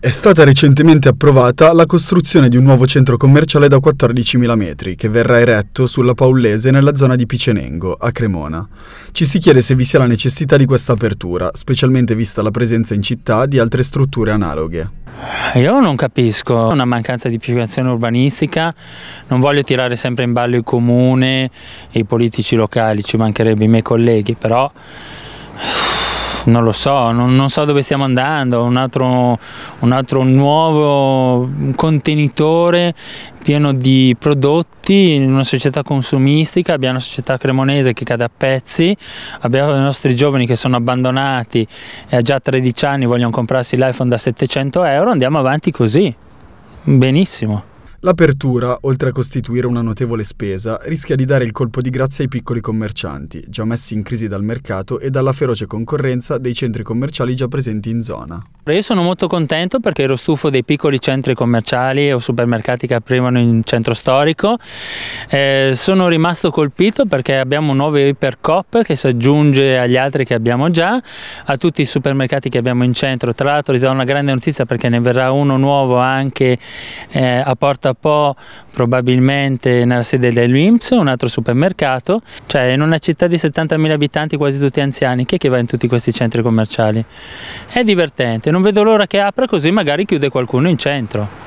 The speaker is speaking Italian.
È stata recentemente approvata la costruzione di un nuovo centro commerciale da 14.000 metri che verrà eretto sulla Paullese nella zona di Picenengo, a Cremona. Ci si chiede se vi sia la necessità di questa apertura, specialmente vista la presenza in città di altre strutture analoghe. Io non capisco, una mancanza di pianificazione urbanistica, non voglio tirare sempre in ballo il comune e i politici locali, ci mancherebbe i miei colleghi, però non lo so, non, non, so dove stiamo andando, un altro, un altro nuovo contenitore pieno di prodotti in una società consumistica, abbiamo una società cremonese che cade a pezzi, abbiamo i nostri giovani che sono abbandonati e ha già 13 anni vogliono comprarsi l'iPhone da 700 euro, andiamo avanti così, benissimo. L'apertura, oltre a costituire una notevole spesa, rischia di dare il colpo di grazia ai piccoli commercianti, già messi in crisi dal mercato e dalla feroce concorrenza dei centri commerciali già presenti in zona. Io sono molto contento perché ero stufo dei piccoli centri commerciali o supermercati che aprivano in centro storico. Eh, sono rimasto colpito perché abbiamo un nuovo Ipercop che si aggiunge agli altri che abbiamo già, a tutti i supermercati che abbiamo in centro. Tra l'altro vi do una grande notizia perché ne verrà uno nuovo anche eh, a Porta Po probabilmente nella sede dell'Inps, un altro supermercato, cioè in una città di 70.000 abitanti quasi tutti anziani, chi è che va in tutti questi centri commerciali? È divertente, non vedo l'ora che apra così magari chiude qualcuno in centro.